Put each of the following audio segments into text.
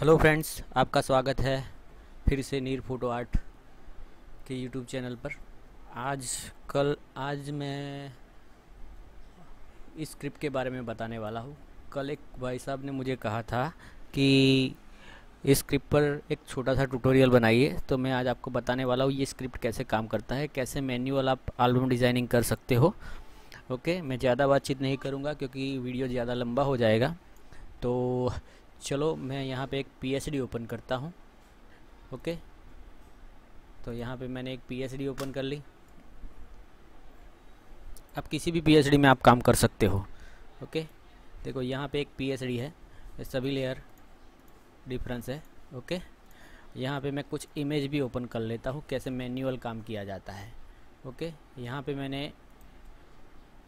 Hello friends आपका स्वागत है फिर से नीर फोटो आर्ट के यूट्यूब चैनल पर आज कल आज मैं इस स्क्रिप्ट के बारे में बताने वाला हूँ कल एक भाई साहब ने मुझे कहा था कि इस स्क्रिप्ट पर एक छोटा सा ट्यूटोरियल बनाइए तो मैं आज आपको बताने वाला हूँ ये स्क्रिप्ट कैसे काम करता है कैसे मैन्यूअल आप एल्बम डिज़ाइनिंग कर सकते हो ओके मैं ज़्यादा बातचीत नहीं करूँगा क्योंकि वीडियो ज़्यादा लंबा हो जाएगा तो चलो मैं यहाँ पे एक पीएचडी ओपन करता हूँ ओके तो यहाँ पे मैंने एक पीएचडी ओपन कर ली आप किसी भी पीएचडी में आप काम कर सकते हो ओके देखो यहाँ पे एक पीएचडी है सभी लेयर डिफरेंस है ओके यहाँ पे मैं कुछ इमेज भी ओपन कर लेता हूँ कैसे मैन्यूअल काम किया जाता है ओके यहाँ पे मैंने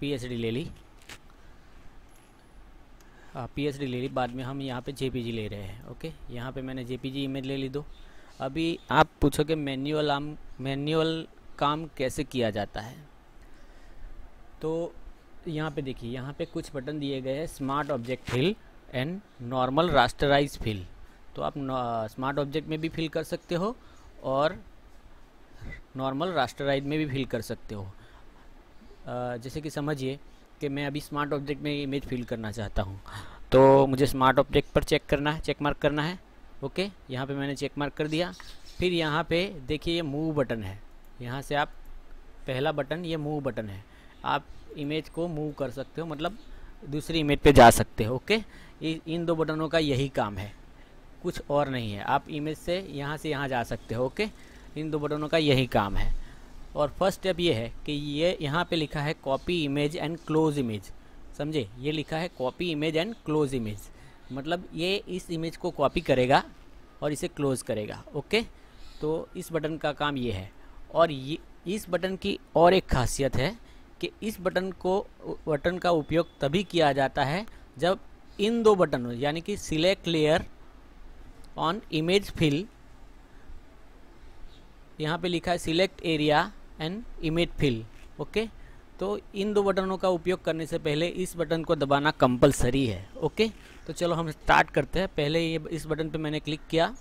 पी ले ली पी ले ली बाद में हम यहाँ पे जे ले रहे हैं ओके यहाँ पे मैंने जे इमेज ले ली दो अभी आप पूछोगे मैनुअल आम मैनुअल काम कैसे किया जाता है तो यहाँ पे देखिए यहाँ पे कुछ बटन दिए गए हैं smart object fill and normal rasterize fill तो आप स्मार्ट ऑब्जेक्ट में भी फिल कर सकते हो और नॉर्मल रास्टराइज में भी फिल कर सकते हो जैसे कि समझिए कि मैं अभी स्मार्ट ऑब्जेक्ट में इमेज फिल करना चाहता हूँ तो मुझे स्मार्ट ऑब्जेक्ट पर चेक करना है चेक मार्क करना है ओके यहाँ पे मैंने चेक मार्क कर दिया फिर यहाँ पे देखिए ये मूव बटन है यहाँ से आप पहला बटन ये मूव बटन है आप इमेज को मूव कर सकते हो मतलब दूसरी इमेज पे जा सकते हो ओके इन दो बटनों का यही काम है कुछ और नहीं है आप इमेज से यहाँ से यहाँ जा सकते हो ओके इन दो बटनों का यही काम है और फर्स्ट स्टेप ये है कि ये यहाँ पे लिखा है copy image and close image समझे ये लिखा है copy image and close image मतलब ये इस इमेज को कॉपी करेगा और इसे क्लोज़ करेगा ओके तो इस बटन का काम ये है और ये इस बटन की और एक खासियत है कि इस बटन को बटन का उपयोग तभी किया जाता है जब इन दो बटनों यानी कि select layer on image fill यहाँ पे लिखा है select area and image fill okay तो इन दो बटनों का उपयोग करने से पहले इस बटन को दबाना कंपलसरी है ओके तो चलो हम स्टार्ट करते हैं पहले ये इस बटन पे मैंने क्लिक किया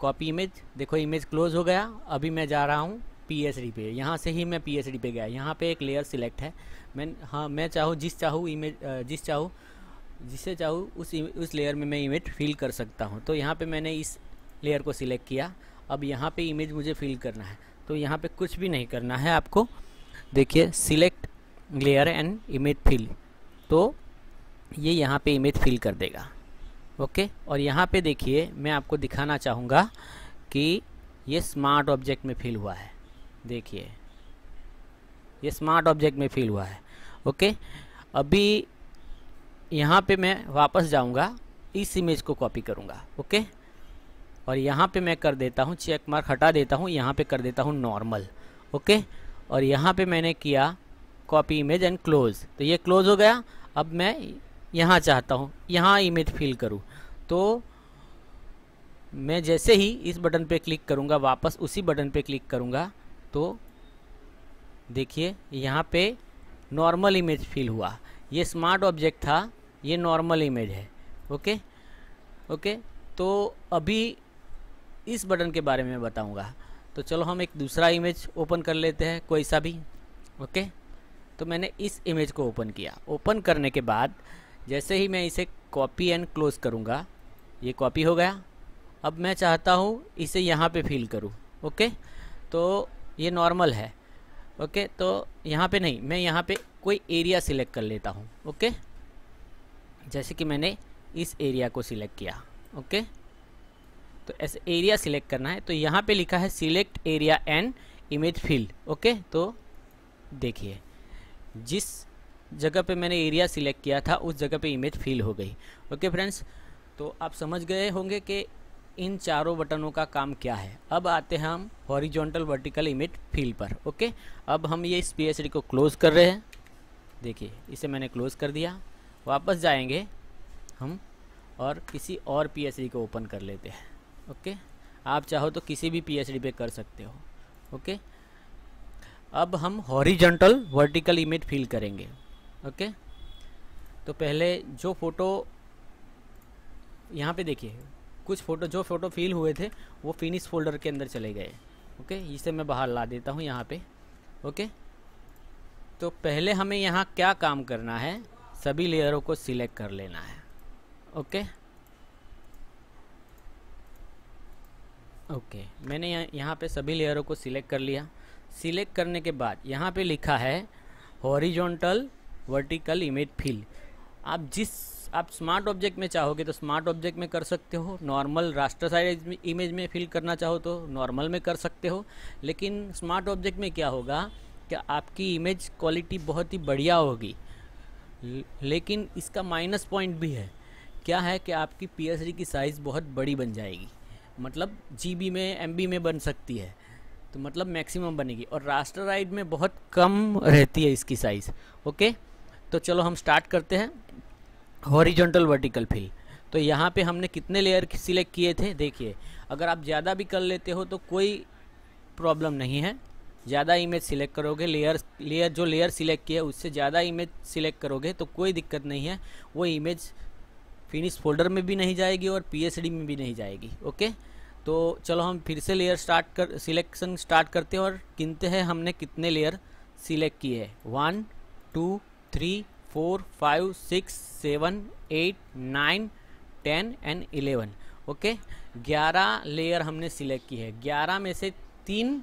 कॉपी इमेज देखो इमेज क्लोज हो गया अभी मैं जा रहा हूँ पी एच डी पे यहाँ से ही मैं पी एच डी पे गया यहाँ पे एक लेयर सिलेक्ट है मैं हाँ मैं चाहूँ जिस चाहूँ इमेज जिस चाहूँ जिसे चाहूँ उस उस लेयर में मैं इमेज फिल कर सकता हूँ तो यहाँ पे मैंने इस लेयर को सिलेक्ट किया अब यहाँ पे इमेज मुझे फिल करना है तो यहाँ पे कुछ भी नहीं करना है आपको देखिए select layer and image fill तो ये यहाँ पे इमेज फिल कर देगा ओके और यहाँ पे देखिए मैं आपको दिखाना चाहूँगा कि ये स्मार्ट ऑब्जेक्ट में फिल हुआ है देखिए ये स्मार्ट ऑब्जेक्ट में फिल हुआ है ओके अभी यहाँ पे मैं वापस जाऊँगा इस इमेज को कॉपी करूँगा ओके और यहाँ पे मैं कर देता हूँ चेक मार्क हटा देता हूँ यहाँ पे कर देता हूँ नॉर्मल ओके और यहाँ पे मैंने किया कॉपी इमेज एंड क्लोज तो ये क्लोज हो गया अब मैं यहाँ चाहता हूँ यहाँ इमेज फिल करूँ तो मैं जैसे ही इस बटन पे क्लिक करूँगा वापस उसी बटन पे क्लिक करूँगा तो देखिए यहाँ पे नॉर्मल इमेज फील हुआ ये स्मार्ट ऑब्जेक्ट था ये नॉर्मल इमेज है ओके ओके तो अभी इस बटन के बारे में बताऊंगा तो चलो हम एक दूसरा इमेज ओपन कर लेते हैं कोई सा भी ओके तो मैंने इस इमेज को ओपन किया ओपन करने के बाद जैसे ही मैं इसे कॉपी एंड क्लोज करूँगा ये कॉपी हो गया अब मैं चाहता हूँ इसे यहाँ पे फिल करूँ ओके तो ये नॉर्मल है ओके तो यहाँ पे नहीं मैं यहाँ पे कोई एरिया सिलेक्ट कर लेता हूँ ओके जैसे कि मैंने इस एरिया को सिलेक्ट किया ओके तो ऐसे एरिया सिलेक्ट करना है तो यहाँ पे लिखा है select area and image field okay तो देखिए जिस जगह पे मैंने एरिया सिलेक्ट किया था उस जगह पे इमेज फील हो गई ओके फ्रेंड्स तो आप समझ गए होंगे कि इन चारों बटनों का काम क्या है अब आते हैं हम हॉरिजोनटल वर्टिकल इमेज फील पर ओके अब हम ये इस पी को क्लोज़ कर रहे हैं देखिए इसे मैंने क्लोज़ कर दिया वापस जाएंगे हम और किसी और पी को ओपन कर लेते हैं ओके आप चाहो तो किसी भी पीएचडी पे कर सकते हो ओके अब हम हॉरीजेंटल वर्टिकल इमेज फिल करेंगे ओके तो पहले जो फ़ोटो यहाँ पे देखिए कुछ फ़ोटो जो फ़ोटो फिल हुए थे वो फिनिश फोल्डर के अंदर चले गए ओके इसे मैं बाहर ला देता हूँ यहाँ पे ओके तो पहले हमें यहाँ क्या काम करना है सभी लेयरों को सिलेक्ट कर लेना है ओके ओके okay. मैंने यहाँ पे सभी लेयरों को सिलेक्ट कर लिया सिलेक्ट करने के बाद यहाँ पे लिखा है horizontal vertical image fill up जिस आप स्मार्ट ऑब्जेक्ट में चाहोगे तो स्मार्ट ऑब्जेक्ट में कर सकते हो नॉर्मल राष्ट्र साइज इमेज में फिल करना चाहो तो नॉर्मल में कर सकते हो लेकिन स्मार्ट ऑब्जेक्ट में क्या होगा कि आपकी इमेज क्वालिटी बहुत ही बढ़िया होगी लेकिन इसका माइनस पॉइंट भी है क्या है कि आपकी पी की साइज़ बहुत बड़ी बन जाएगी मतलब जी में एम में बन सकती है तो मतलब मैक्सिमम बनेगी और राइड में बहुत कम रहती है इसकी साइज़ ओके तो चलो हम स्टार्ट करते हैं हॉरिजॉन्टल वर्टिकल फिल तो यहाँ पे हमने कितने लेयर सिलेक्ट किए थे देखिए अगर आप ज़्यादा भी कर लेते हो तो कोई प्रॉब्लम नहीं है ज़्यादा इमेज सिलेक्ट करोगे लेयर लेयर जो लेयर सिलेक्ट किया उससे ज़्यादा इमेज सिलेक्ट करोगे तो कोई दिक्कत नहीं है वो इमेज फिनिश फोल्डर में भी नहीं जाएगी और पी में भी नहीं जाएगी ओके तो चलो हम फिर से लेयर स्टार्ट कर सिलेक्शन स्टार्ट करते हैं और गिनते हैं हमने कितने लेयर सिलेक्ट किए हैं one two three four five six seven eight nine ten and eleven okay ग्यारह लेयर हमने सिलेक्ट की है ग्यारह में से तीन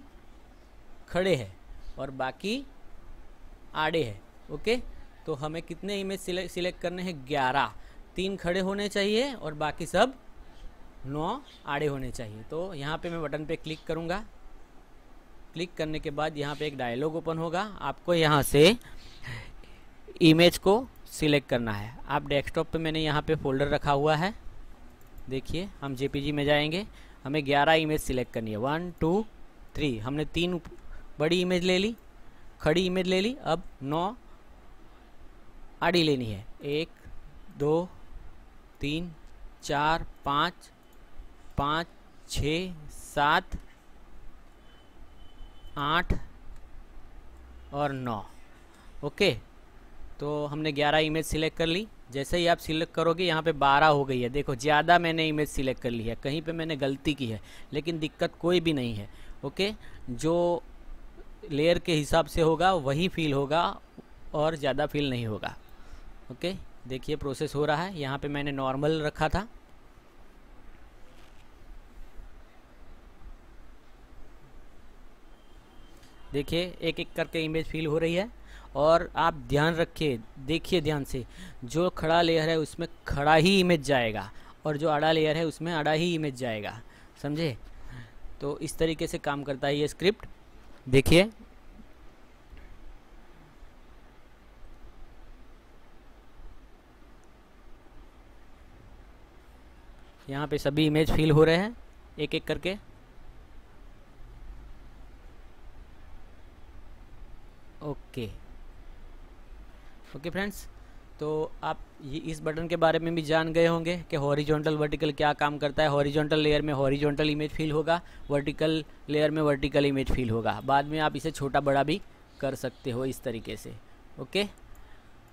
खड़े हैं और बाकी आड़े हैं ओके तो हमें कितने इमेज सिलेक्ट करने हैं ग्यारह तीन खड़े होने चाहिए और बाकी सब नौ आड़े होने चाहिए तो यहाँ पे मैं बटन पे क्लिक करूँगा क्लिक करने के बाद यहाँ पे एक डायलॉग ओपन होगा आपको यहाँ से इमेज को सिलेक्ट करना है आप डेस्कटॉप पे मैंने यहाँ पे फोल्डर रखा हुआ है देखिए हम जेपीजी में जाएंगे हमें 11 इमेज सिलेक्ट करनी है वन टू थ्री हमने तीन बड़ी इमेज ले ली खड़ी इमेज ले ली अब नौ आड़ी लेनी है एक दो तीन चार पाँच पाँच छ सात आठ और नौ ओके तो हमने ग्यारह इमेज सिलेक्ट कर ली जैसे ही आप सिलेक्ट करोगे यहाँ पे बारह हो गई है देखो ज़्यादा मैंने इमेज सिलेक्ट कर ली है कहीं पे मैंने गलती की है लेकिन दिक्कत कोई भी नहीं है ओके जो लेयर के हिसाब से होगा वही फील होगा और ज़्यादा फील नहीं होगा ओके देखिए प्रोसेस हो रहा है यहाँ पे मैंने नॉर्मल रखा था देखिए एक एक करके इमेज फील हो रही है और आप ध्यान रखिए देखिए ध्यान से जो खड़ा लेयर है उसमें खड़ा ही इमेज जाएगा और जो अड़ा लेयर है उसमें अड़ा ही इमेज जाएगा समझे तो इस तरीके से काम करता है ये स्क्रिप्ट देखिए यहाँ पे सभी इमेज फील हो रहे हैं एक एक करके के ओके फ्रेंड्स तो आप ये इस बटन के बारे में भी जान गए होंगे कि हॉरिजॉन्टल वर्टिकल क्या काम करता है हॉरिजॉन्टल लेयर में हॉरिजॉन्टल इमेज फील होगा वर्टिकल लेयर में वर्टिकल इमेज फील होगा बाद में आप इसे छोटा बड़ा भी कर सकते हो इस तरीके से ओके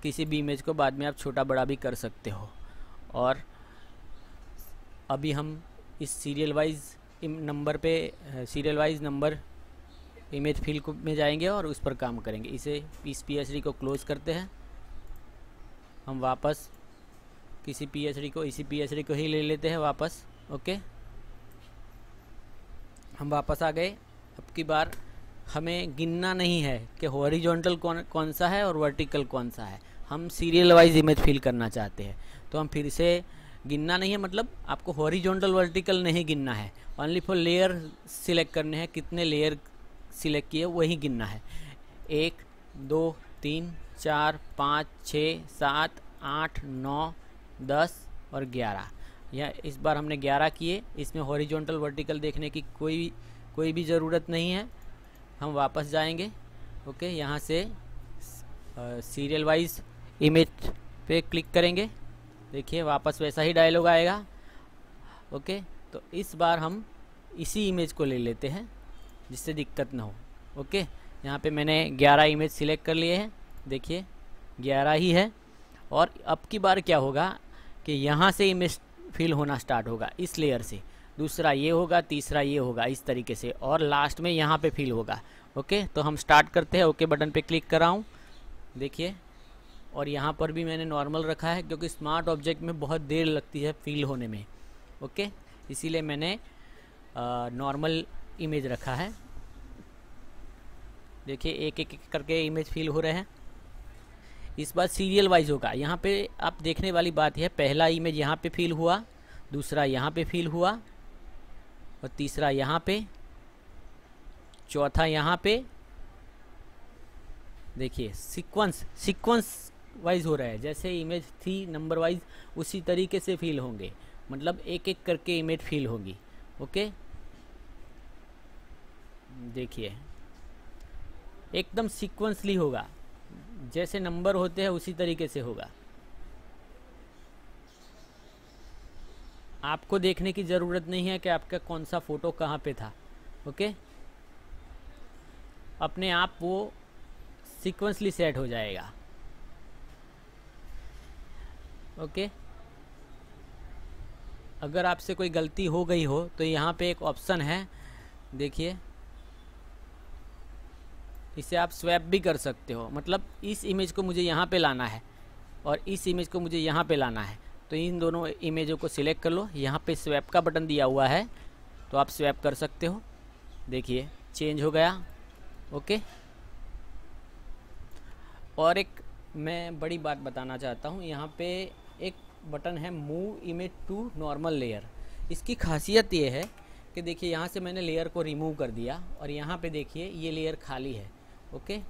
किसी भी इमेज को बाद में आप छोटा बड़ा भी कर सकते हो और अभी हम इस सीरियल वाइज नंबर पे serial wise number image fill में जाएंगे और उस पर काम करेंगे इसे इस पी को क्लोज़ करते हैं हम वापस किसी पी को इसी पी को ही ले लेते हैं वापस ओके हम वापस आ गए अब की बार हमें गिनना नहीं है कि हॉरिजॉन्टल कौन कौन सा है और वर्टिकल कौन सा है हम सीरियल वाइज इमेज फील करना चाहते हैं तो हम फिर से गिनना नहीं है मतलब आपको हॉरिजॉन्टल वर्टिकल नहीं गिनना है ओनली फॉर लेयर सिलेक्ट करने हैं कितने लेयर सिलेक्ट किए वही गिनना है एक दो तीन चार पाँच छ सात आठ नौ दस और ग्यारह यह इस बार हमने ग्यारह किए इसमें हॉरिजॉन्टल वर्टिकल देखने की कोई कोई भी ज़रूरत नहीं है हम वापस जाएंगे ओके यहाँ से सीरियल वाइज इमेज पे क्लिक करेंगे देखिए वापस वैसा ही डायलॉग आएगा ओके तो इस बार हम इसी इमेज को ले लेते हैं जिससे दिक्कत ना हो ओके यहाँ पे मैंने 11 इमेज सिलेक्ट कर लिए हैं देखिए 11 ही है और अब की बार क्या होगा कि यहाँ से इमेज फिल होना स्टार्ट होगा इस लेयर से दूसरा ये होगा तीसरा ये होगा इस तरीके से और लास्ट में यहाँ पे फिल होगा ओके तो हम स्टार्ट करते हैं ओके बटन पे क्लिक कराऊँ देखिए और यहाँ पर भी मैंने नॉर्मल रखा है क्योंकि स्मार्ट ऑब्जेक्ट में बहुत देर लगती है फील होने में ओके इसीलिए मैंने नॉर्मल इमेज रखा है देखिए एक एक करके इमेज फिल हो रहे हैं इस बार सीरियल वाइज होगा यहाँ पे आप देखने वाली बात यह पहला इमेज यहाँ पे फील हुआ दूसरा यहाँ पे फील हुआ और तीसरा यहाँ पे चौथा यहाँ पे देखिए सीक्वेंस सीक्वेंस वाइज हो रहा है जैसे इमेज थी नंबर वाइज उसी तरीके से फील होंगे मतलब एक एक करके इमेज फील होगी ओके देखिए एकदम सीक्वेंसली होगा जैसे नंबर होते हैं उसी तरीके से होगा आपको देखने की ज़रूरत नहीं है कि आपका कौन सा फ़ोटो कहाँ पे था ओके अपने आप वो सीक्वेंसली सेट हो जाएगा ओके अगर आपसे कोई गलती हो गई हो तो यहाँ पे एक ऑप्शन है देखिए इसे आप स्वैप भी कर सकते हो मतलब इस इमेज को मुझे यहाँ पे लाना है और इस इमेज को मुझे यहाँ पे लाना है तो इन दोनों इमेजों को सिलेक्ट कर लो यहाँ पे स्वैप का बटन दिया हुआ है तो आप स्वैप कर सकते हो देखिए चेंज हो गया ओके और एक मैं बड़ी बात बताना चाहता हूँ यहाँ पे एक बटन है move image to normal layer इसकी खासियत ये है कि देखिए यहाँ से मैंने लेयर को रिमूव कर दिया और यहाँ पे देखिए ये लेयर खाली है ओके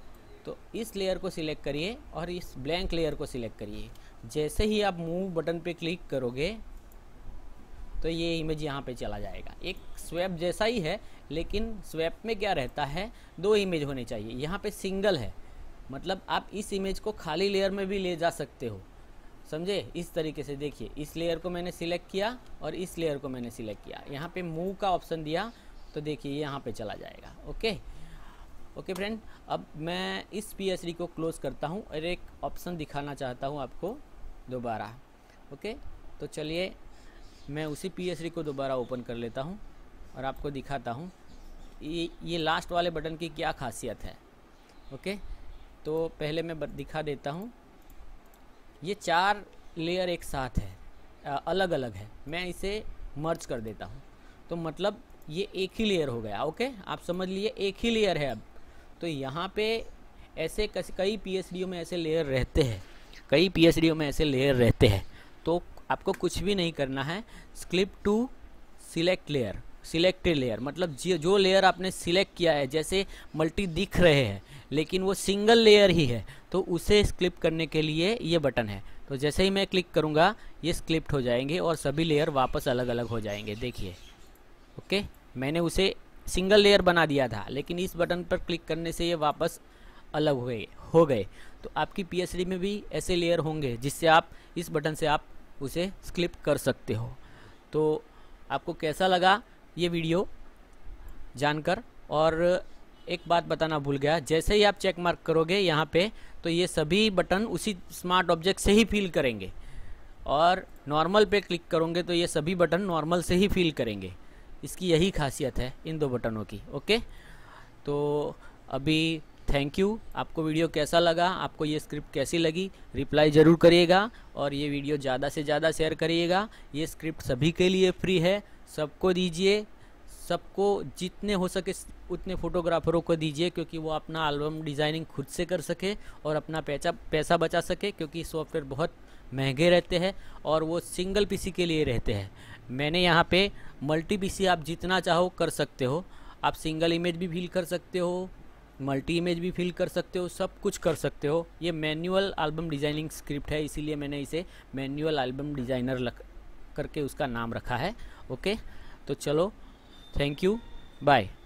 तो इस लेयर को सिलेक्ट करिए और इस ब्लैंक लेयर को सिलेक्ट करिए जैसे ही आप मूव बटन पे क्लिक करोगे तो ये इमेज यहाँ पे चला जाएगा एक स्वैप जैसा ही है लेकिन स्वैप में क्या रहता है दो इमेज होने चाहिए यहाँ पे सिंगल है मतलब आप इस इमेज को खाली लेयर में भी ले जा सकते हो समझे इस तरीके से देखिए इस लेयर को मैंने सिलेक्ट किया और इस लेयर को मैंने सिलेक्ट किया यहाँ पे मूव का ऑप्शन दिया तो देखिए यहाँ पे चला जाएगा ओके ओके फ्रेंड अब मैं इस पी को क्लोज करता हूँ और एक ऑप्शन दिखाना चाहता हूँ आपको दोबारा ओके तो चलिए मैं उसी पी को दोबारा ओपन कर लेता हूँ और आपको दिखाता हूँ ये ये लास्ट वाले बटन की क्या खासियत है ओके तो पहले मैं दिखा देता हूँ ये चार लेयर एक साथ है अलग अलग है मैं इसे मर्ज कर देता हूँ तो मतलब ये एक ही लेयर हो गया ओके आप समझ लीजिए एक ही लेयर है अब तो यहाँ पे ऐसे कई पी में ऐसे लेयर रहते हैं कई पी में ऐसे लेयर रहते हैं तो आपको कुछ भी नहीं करना है clip to select layer selected layer मतलब जो लेयर आपने सिलेक्ट किया है जैसे मल्टी दिख रहे हैं लेकिन वो सिंगल लेयर ही है तो उसे स्क्लिप करने के लिए ये बटन है तो जैसे ही मैं क्लिक करूँगा ये स्क्लिप्ट हो जाएंगे और सभी लेयर वापस अलग अलग हो जाएंगे देखिए ओके मैंने उसे सिंगल लेयर बना दिया था लेकिन इस बटन पर क्लिक करने से ये वापस अलग हुए हो गए तो आपकी पी में भी ऐसे लेयर होंगे जिससे आप इस बटन से आप उसे स्क्लिप कर सकते हो तो आपको कैसा लगा ये वीडियो जानकर और एक बात बताना भूल गया जैसे ही आप चेक मार्क करोगे यहाँ पे तो ये सभी बटन उसी स्मार्ट ऑब्जेक्ट से ही फील करेंगे और नॉर्मल पे क्लिक करोगे तो ये सभी बटन नॉर्मल से ही फील करेंगे इसकी यही खासियत है इन दो बटनों की ओके तो अभी थैंक यू आपको वीडियो कैसा लगा आपको ये स्क्रिप्ट कैसी लगी रिप्लाई ज़रूर करिएगा और ये वीडियो ज़्यादा से ज़्यादा शेयर करिएगा ये स्क्रिप्ट सभी के लिए फ्री है सबको दीजिए सबको जितने हो सके उतने फोटोग्राफरों को दीजिए क्योंकि वो अपना एल्बम डिज़ाइनिंग खुद से कर सके और अपना पैसा पैसा बचा सके क्योंकि सॉफ्टवेयर बहुत महंगे रहते हैं और वो सिंगल पीसी के लिए रहते हैं मैंने यहाँ पे मल्टी पीसी आप जितना चाहो कर सकते हो आप सिंगल इमेज भी फिल कर सकते हो मल्टी इमेज भी फिल कर सकते हो सब कुछ कर सकते हो ये मैनुअल एल्बम डिज़ाइनिंग स्क्रिप्ट है इसीलिए मैंने इसे मैनुअल एल्बम डिज़ाइनर लग करके उसका नाम रखा है ओके तो चलो थैंक यू बाय